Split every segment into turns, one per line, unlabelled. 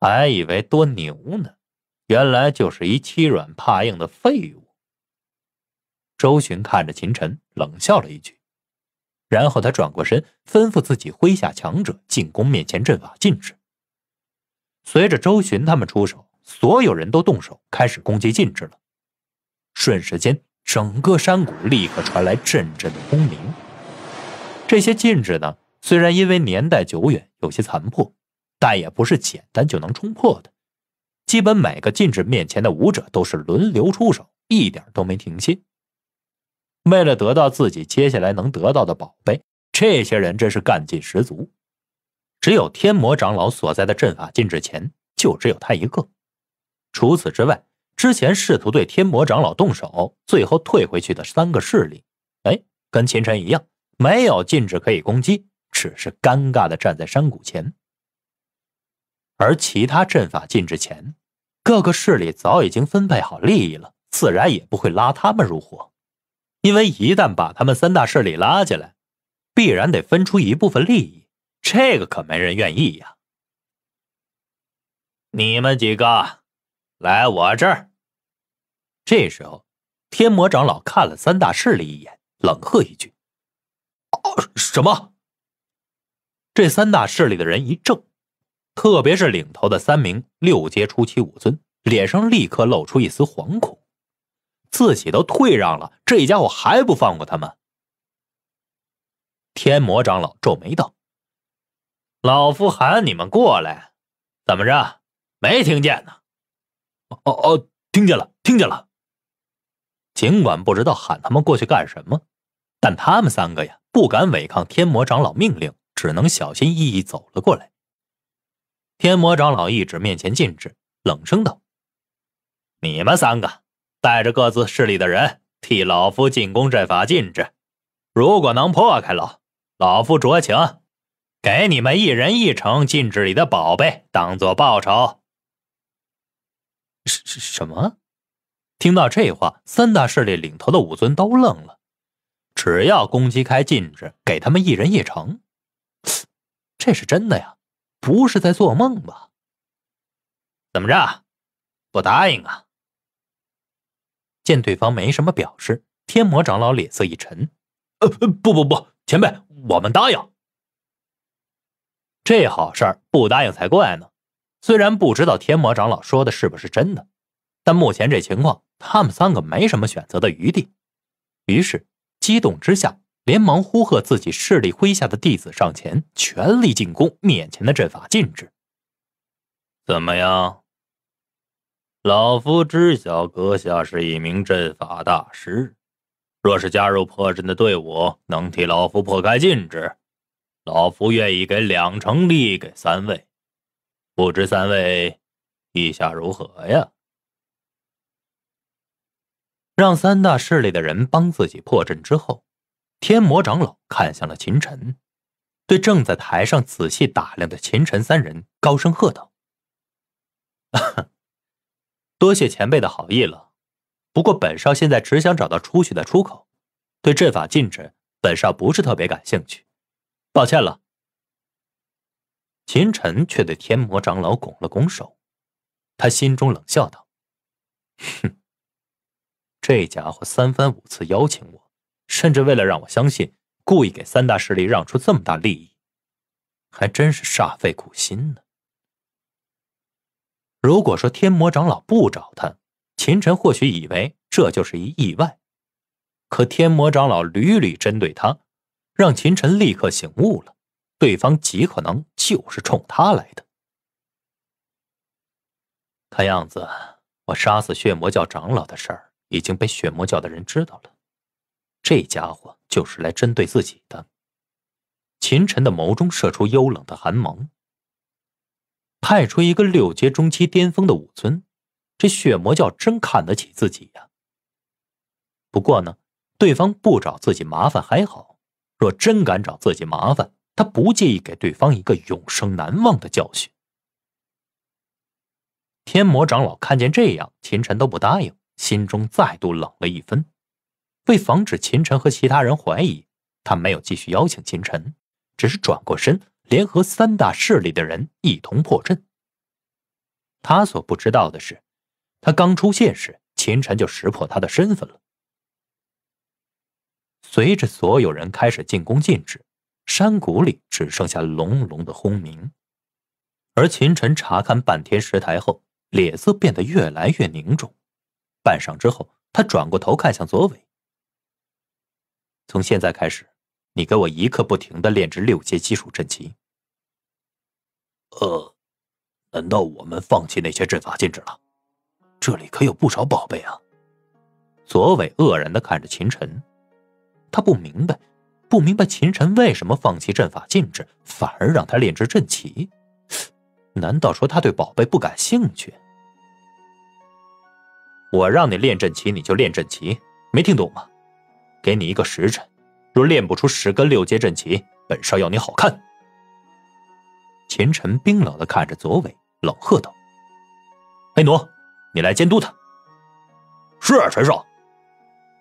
还以为多牛呢，原来就是一欺软怕硬的废物。周巡看着秦晨，冷笑了一句，然后他转过身，吩咐自己麾下强者进攻面前阵法禁制。随着周巡他们出手，所有人都动手开始攻击禁制了。瞬时间，整个山谷立刻传来阵阵的轰鸣。这些禁制呢，虽然因为年代久远有些残破。但也不是简单就能冲破的。基本每个禁制面前的武者都是轮流出手，一点都没停歇。为了得到自己接下来能得到的宝贝，这些人真是干劲十足。只有天魔长老所在的阵法禁制前，就只有他一个。除此之外，之前试图对天魔长老动手，最后退回去的三个势力，哎，跟秦晨一样，没有禁止可以攻击，只是尴尬的站在山谷前。而其他阵法禁止前，各个势力早已经分配好利益了，自然也不会拉他们入伙。因为一旦把他们三大势力拉进来，必然得分出一部分利益，这个可没人愿意呀。你们几个，来我这儿。这时候，天魔长老看了三大势力一眼，冷喝一句：“什么？”这三大势力的人一怔。特别是领头的三名六阶初期武尊，脸上立刻露出一丝惶恐。自己都退让了，这家伙还不放过他们？天魔长老皱眉道：“老夫喊你们过来，怎么着？没听见呢？”“哦哦，听见了，听见了。”尽管不知道喊他们过去干什么，但他们三个呀不敢违抗天魔长老命令，只能小心翼翼走了过来。天魔长老一指面前禁制，冷声道：“你们三个，带着各自势力的人，替老夫进攻阵法禁制。如果能破开了，老夫酌情给你们一人一成禁制里的宝贝，当做报酬。”什什什么？听到这话，三大势力领头的武尊都愣了。只要攻击开禁制，给他们一人一成，这是真的呀？不是在做梦吧？怎么着，不答应啊？见对方没什么表示，天魔长老脸色一沉：“呃，不不不，前辈，我们答应。”这好事儿不答应才怪呢！虽然不知道天魔长老说的是不是真的，但目前这情况，他们三个没什么选择的余地。于是，激动之下。连忙呼喝自己势力麾下的弟子上前，全力进攻面前的阵法禁制。怎么样？老夫知晓阁下是一名阵法大师，若是加入破阵的队伍，能替老夫破开禁制，老夫愿意给两成利益给三位。不知三位意下如何呀？让三大势力的人帮自己破阵之后。天魔长老看向了秦晨，对正在台上仔细打量的秦晨三人高声喝道：“多谢前辈的好意了，不过本少现在只想找到出去的出口，对阵法禁止，本少不是特别感兴趣，抱歉了。”秦晨却对天魔长老拱了拱手，他心中冷笑道：“哼，这家伙三番五次邀请我。”甚至为了让我相信，故意给三大势力让出这么大利益，还真是煞费苦心呢。如果说天魔长老不找他，秦晨或许以为这就是一意外，可天魔长老屡屡针对他，让秦晨立刻醒悟了，对方极可能就是冲他来的。看样子，我杀死血魔教长老的事儿已经被血魔教的人知道了。这家伙就是来针对自己的。秦晨的眸中射出幽冷的寒芒。派出一个六阶中期巅峰的武尊，这血魔教真看得起自己呀。不过呢，对方不找自己麻烦还好，若真敢找自己麻烦，他不介意给对方一个永生难忘的教训。天魔长老看见这样，秦晨都不答应，心中再度冷了一分。为防止秦晨和其他人怀疑，他没有继续邀请秦晨，只是转过身，联合三大势力的人一同破阵。他所不知道的是，他刚出现时，秦晨就识破他的身份了。随着所有人开始进攻禁制，山谷里只剩下隆隆的轰鸣。而秦晨查看半天石台后，脸色变得越来越凝重。半晌之后，他转过头看向左伟。从现在开始，你给我一刻不停的炼制六阶基础阵旗。呃，难道我们放弃那些阵法禁止了？这里可有不少宝贝啊！左伟愕然的看着秦晨，他不明白，不明白秦晨为什么放弃阵法禁止，反而让他炼制阵旗？难道说他对宝贝不感兴趣？我让你练阵旗，你就练阵旗，没听懂吗？给你一个时辰，若练不出十根六阶阵旗，本少要你好看。秦晨冰冷的看着左伟，冷喝道：“黑奴，你来监督他。”“是，陈少。”“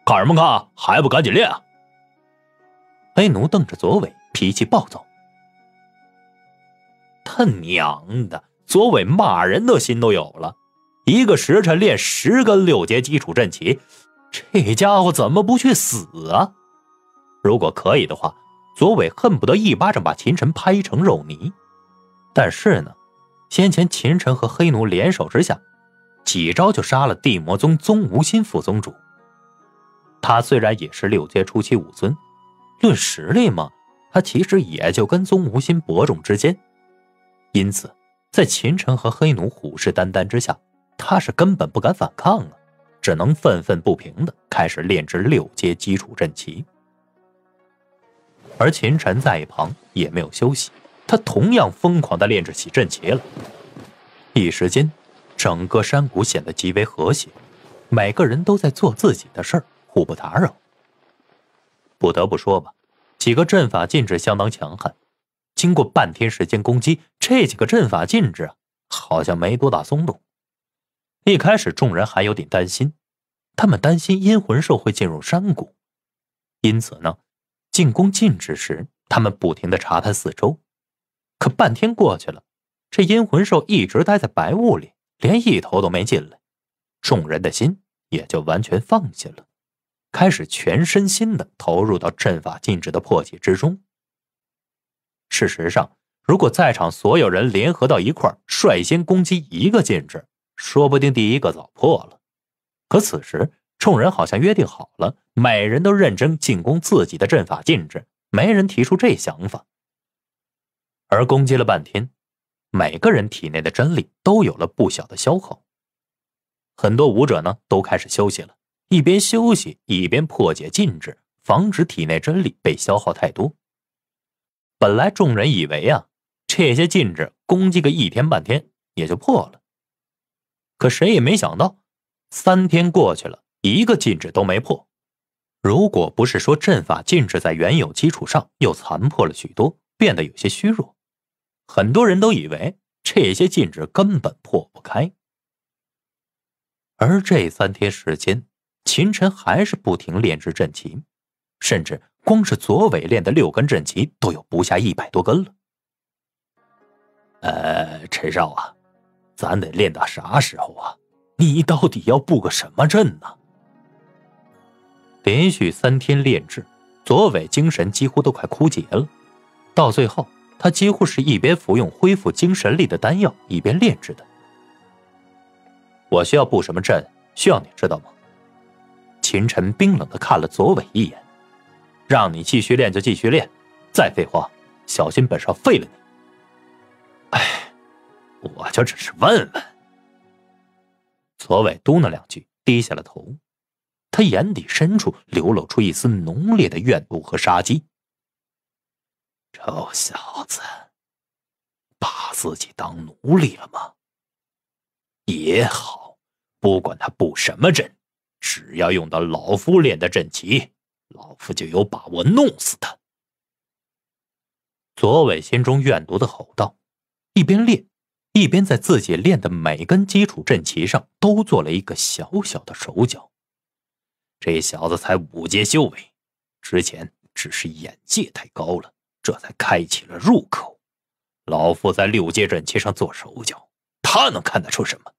看什么看？还不赶紧练！”啊！”黑奴瞪着左伟，脾气暴躁。“他娘的！”左伟骂人的心都有了，一个时辰练十根六阶基础阵旗。这家伙怎么不去死啊！如果可以的话，左伟恨不得一巴掌把秦晨拍成肉泥。但是呢，先前秦晨和黑奴联手之下，几招就杀了地魔宗宗无心副宗主。他虽然也是六阶初期武尊，论实力嘛，他其实也就跟宗无心伯仲之间。因此，在秦晨和黑奴虎视眈眈之下，他是根本不敢反抗啊。只能愤愤不平的开始炼制六阶基础阵旗，而秦晨在一旁也没有休息，他同样疯狂的炼制起阵旗了。一时间，整个山谷显得极为和谐，每个人都在做自己的事儿，互不打扰。不得不说吧，几个阵法禁制相当强悍，经过半天时间攻击，这几个阵法禁制啊，好像没多大松动。一开始众人还有点担心。他们担心阴魂兽会进入山谷，因此呢，进攻禁止时，他们不停的查看四周。可半天过去了，这阴魂兽一直待在白雾里，连一头都没进来。众人的心也就完全放下了，开始全身心的投入到阵法禁止的破解之中。事实上，如果在场所有人联合到一块率先攻击一个禁制，说不定第一个早破了。可此时，众人好像约定好了，每人都认真进攻自己的阵法禁制，没人提出这想法。而攻击了半天，每个人体内的真力都有了不小的消耗，很多武者呢都开始休息了，一边休息一边破解禁制，防止体内真力被消耗太多。本来众人以为啊，这些禁制攻击个一天半天也就破了，可谁也没想到。三天过去了，一个禁制都没破。如果不是说阵法禁制在原有基础上又残破了许多，变得有些虚弱，很多人都以为这些禁制根本破不开。而这三天时间，秦晨还是不停炼制阵旗，甚至光是左尾练的六根阵旗都有不下一百多根了。呃，陈少啊，咱得练到啥时候啊？你到底要布个什么阵呢？连续三天炼制，左伟精神几乎都快枯竭了。到最后，他几乎是一边服用恢复精神力的丹药，一边炼制的。我需要布什么阵？需要你知道吗？秦晨冰冷的看了左伟一眼，让你继续练就继续练，再废话，小心本少废了你。哎，我就只是问问。左伟嘟囔两句，低下了头。他眼底深处流露出一丝浓烈的怨毒和杀机。臭小子，把自己当奴隶了吗？也好，不管他布什么阵，只要用到老夫练的阵旗，老夫就有把握弄死他。左伟心中怨毒的吼道，一边练。一边在自己练的每根基础阵旗上都做了一个小小的手脚。这小子才五阶修为，之前只是眼界太高了，这才开启了入口。老夫在六阶阵旗上做手脚，他能看得出什么？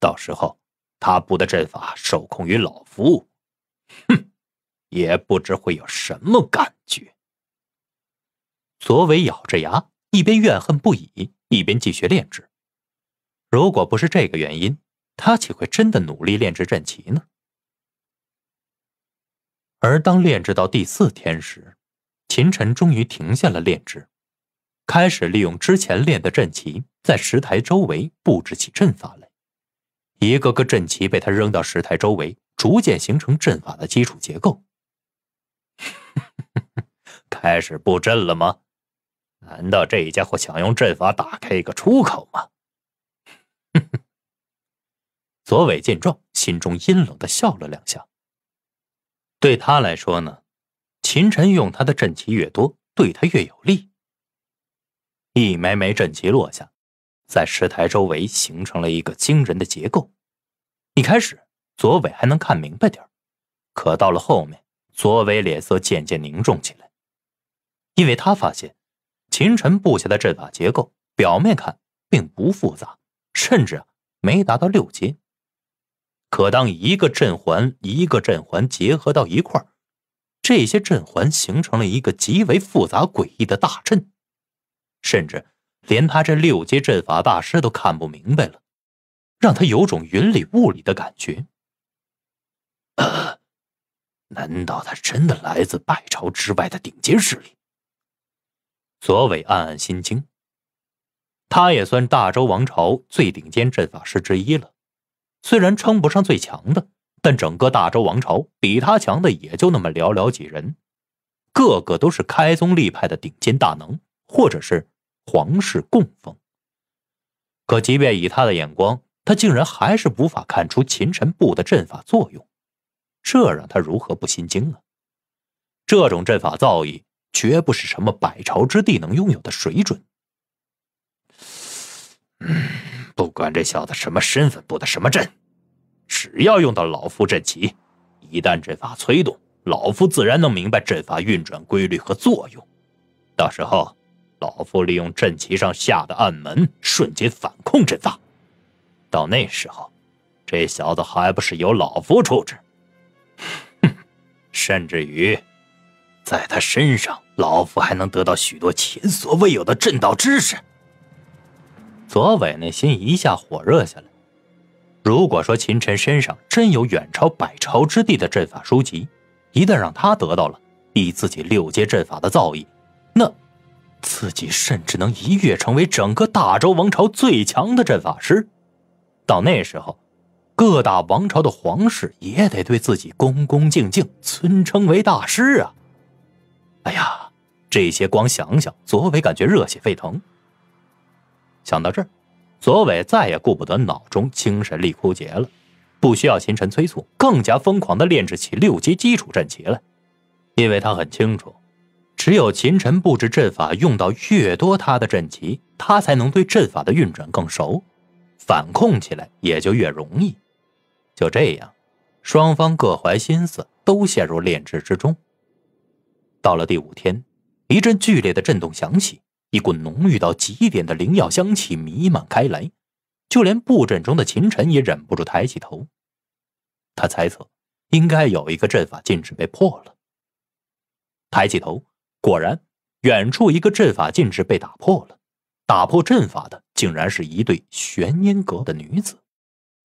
到时候他布的阵法受控于老夫，哼，也不知会有什么感觉。左伟咬着牙。一边怨恨不已，一边继续炼制。如果不是这个原因，他岂会真的努力炼制阵旗呢？而当炼制到第四天时，秦晨终于停下了炼制，开始利用之前炼的阵旗，在石台周围布置起阵法来。一个个阵旗被他扔到石台周围，逐渐形成阵法的基础结构。开始布阵了吗？难道这家伙想用阵法打开一个出口吗？左伟见状，心中阴冷的笑了两下。对他来说呢，秦晨用他的阵旗越多，对他越有利。一枚枚阵旗落下，在石台周围形成了一个惊人的结构。一开始，左伟还能看明白点可到了后面，左伟脸色渐渐凝重起来，因为他发现。秦晨布下的阵法结构，表面看并不复杂，甚至没达到六阶。可当一个阵环一个阵环结合到一块这些阵环形成了一个极为复杂诡异的大阵，甚至连他这六阶阵法大师都看不明白了，让他有种云里雾里的感觉。难道他真的来自百朝之外的顶尖势力？左伟暗暗心惊。他也算大周王朝最顶尖阵法师之一了，虽然称不上最强的，但整个大周王朝比他强的也就那么寥寥几人，个个都是开宗立派的顶尖大能，或者是皇室供奉。可即便以他的眼光，他竟然还是无法看出秦尘布的阵法作用，这让他如何不心惊啊？这种阵法造诣……绝不是什么百朝之地能拥有的水准。嗯，不管这小子什么身份布的什么阵，只要用到老夫阵旗，一旦阵法催动，老夫自然能明白阵法运转规律和作用。到时候，老夫利用阵旗上下的暗门，瞬间反控阵法。到那时候，这小子还不是由老夫处置？甚至于。在他身上，老夫还能得到许多前所未有的震道知识。左伟内心一下火热下来。如果说秦尘身上真有远超百朝之地的阵法书籍，一旦让他得到了，以自己六阶阵法的造诣，那自己甚至能一跃成为整个大周王朝最强的阵法师。到那时候，各大王朝的皇室也得对自己恭恭敬敬，尊称为大师啊！哎呀，这些光想想，左伟感觉热血沸腾。想到这儿，左伟再也顾不得脑中精神力枯竭了，不需要秦晨催促，更加疯狂的炼制起六阶基础阵旗来。因为他很清楚，只有秦晨布置阵法用到越多他的阵旗，他才能对阵法的运转更熟，反控起来也就越容易。就这样，双方各怀心思，都陷入炼制之中。到了第五天，一阵剧烈的震动响起，一股浓郁到极点的灵药香气弥漫开来，就连布阵中的秦尘也忍不住抬起头。他猜测，应该有一个阵法禁制被破了。抬起头，果然，远处一个阵法禁制被打破了。打破阵法的竟然是一对玄阴阁的女子，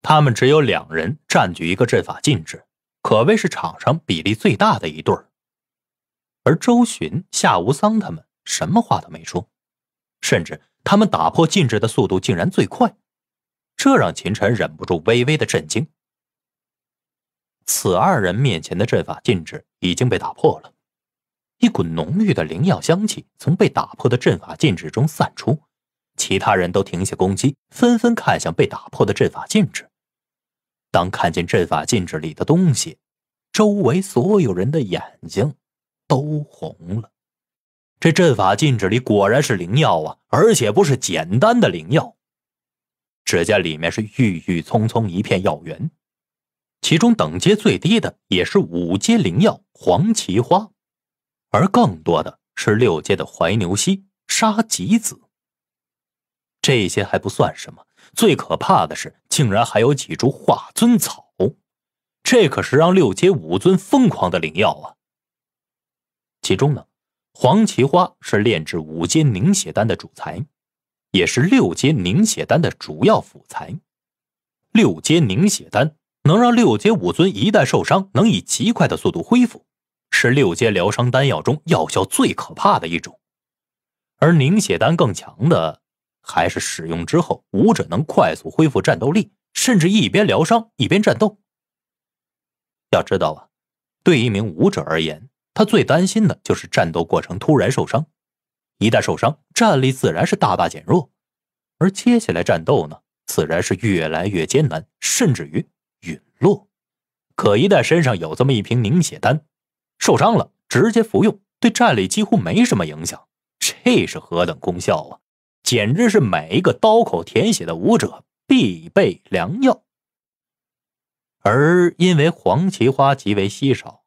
他们只有两人占据一个阵法禁制，可谓是场上比例最大的一对儿。而周巡、夏无桑他们什么话都没说，甚至他们打破禁制的速度竟然最快，这让秦晨忍不住微微的震惊。此二人面前的阵法禁制已经被打破了，一股浓郁的灵药香气从被打破的阵法禁制中散出，其他人都停下攻击，纷纷看向被打破的阵法禁制。当看见阵法禁制里的东西，周围所有人的眼睛。都红了，这阵法禁制里果然是灵药啊，而且不是简单的灵药。只见里面是郁郁葱葱一片药园，其中等阶最低的也是五阶灵药黄芪花，而更多的是六阶的怀牛膝、沙棘子。这些还不算什么，最可怕的是，竟然还有几株化尊草，这可是让六阶武尊疯狂的灵药啊！其中呢，黄芪花是炼制五阶凝血丹的主材，也是六阶凝血丹的主要辅材。六阶凝血丹能让六阶武尊一旦受伤，能以极快的速度恢复，是六阶疗伤丹药中药效最可怕的一种。而凝血丹更强的，还是使用之后武者能快速恢复战斗力，甚至一边疗伤一边战斗。要知道啊，对一名武者而言。他最担心的就是战斗过程突然受伤，一旦受伤，战力自然是大大减弱，而接下来战斗呢，自然是越来越艰难，甚至于陨落。可一旦身上有这么一瓶凝血丹，受伤了直接服用，对战力几乎没什么影响。这是何等功效啊！简直是每一个刀口舔血的武者必备良药。而因为黄芪花极为稀少。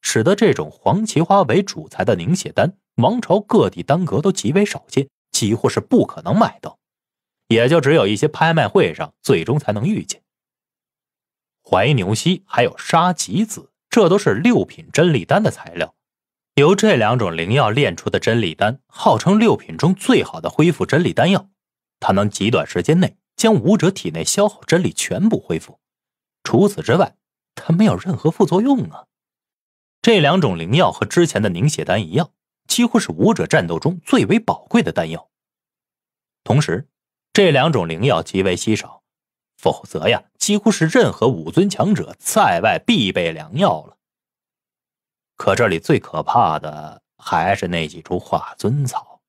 使得这种黄芪花为主材的凝血丹，王朝各地丹阁都极为少见，几乎是不可能买到，也就只有一些拍卖会上最终才能遇见。怀牛膝还有沙棘子，这都是六品真力丹的材料。由这两种灵药炼出的真力丹，号称六品中最好的恢复真力丹药，它能极短时间内将武者体内消耗真力全部恢复。除此之外，它没有任何副作用啊。这两种灵药和之前的凝血丹一样，几乎是武者战斗中最为宝贵的丹药。同时，这两种灵药极为稀少，否则呀，几乎是任何武尊强者在外必备良药了。可这里最可怕的还是那几株化尊草。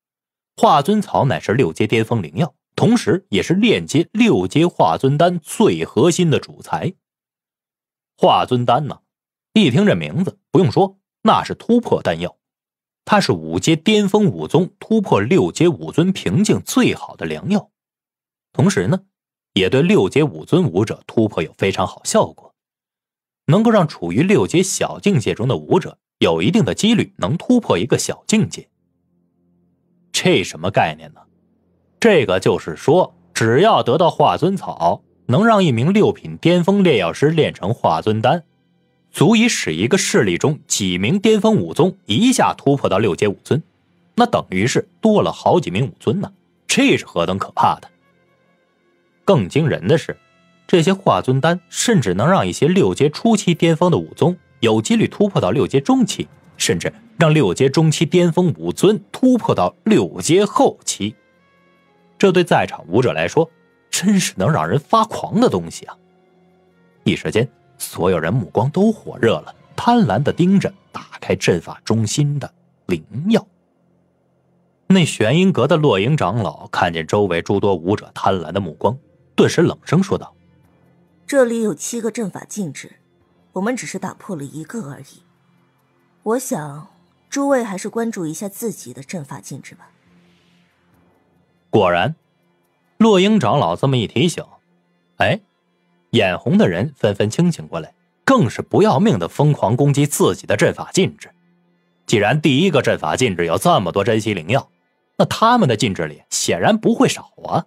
化尊草乃是六阶巅峰灵药，同时也是链接六阶化尊丹最核心的主材。化尊丹呢？一听这名字，不用说，那是突破丹药。它是五阶巅峰武宗突破六阶武尊瓶颈最好的良药，同时呢，也对六阶武尊武者突破有非常好效果，能够让处于六阶小境界中的武者有一定的几率能突破一个小境界。这什么概念呢？这个就是说，只要得到化尊草，能让一名六品巅峰炼药师炼成化尊丹。足以使一个势力中几名巅峰武宗一下突破到六阶武尊，那等于是多了好几名武尊呢！这是何等可怕的！更惊人的是，这些化尊丹甚至能让一些六阶初期巅峰的武宗有几率突破到六阶中期，甚至让六阶中期巅峰武尊突破到六阶后期。这对在场武者来说，真是能让人发狂的东西啊！一时间。所有人目光都火热了，贪婪的盯着打开阵法中心的灵药。那玄阴阁的落英长老看见周围诸多武者贪婪的目光，顿时冷声说道：“这里有七个阵法禁制，我们只是打破了一个而已。我想诸位还是关注一下自己的阵法禁制吧。”果然，落英长老这么一提醒，哎。眼红的人纷纷清醒过来，更是不要命的疯狂攻击自己的阵法禁制。既然第一个阵法禁制有这么多珍稀灵药，那他们的禁制里显然不会少啊。